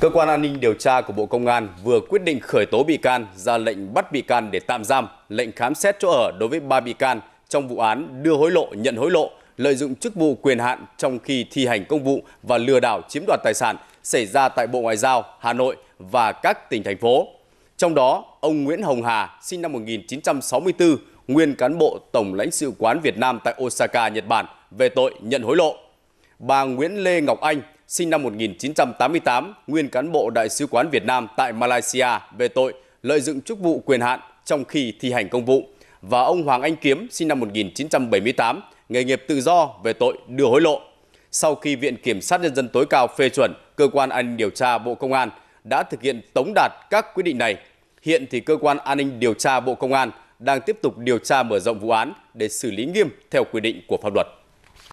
Cơ quan an ninh điều tra của Bộ Công an vừa quyết định khởi tố bị can, ra lệnh bắt bị can để tạm giam, lệnh khám xét chỗ ở đối với 3 bị can trong vụ án đưa hối lộ, nhận hối lộ, lợi dụng chức vụ quyền hạn trong khi thi hành công vụ và lừa đảo chiếm đoạt tài sản xảy ra tại Bộ Ngoại giao, Hà Nội và các tỉnh thành phố. Trong đó, ông Nguyễn Hồng Hà, sinh năm 1964, nguyên cán bộ Tổng lãnh sự quán Việt Nam tại Osaka, Nhật Bản về tội nhận hối lộ. Bà Nguyễn Lê Ngọc Anh, sinh năm 1988, nguyên cán bộ Đại sứ quán Việt Nam tại Malaysia về tội lợi dụng chức vụ quyền hạn trong khi thi hành công vụ và ông Hoàng Anh Kiếm sinh năm 1978, nghề nghiệp tự do về tội đưa hối lộ. Sau khi Viện Kiểm sát Nhân dân tối cao phê chuẩn, Cơ quan An ninh Điều tra Bộ Công an đã thực hiện tống đạt các quyết định này. Hiện thì Cơ quan An ninh Điều tra Bộ Công an đang tiếp tục điều tra mở rộng vụ án để xử lý nghiêm theo quy định của pháp luật.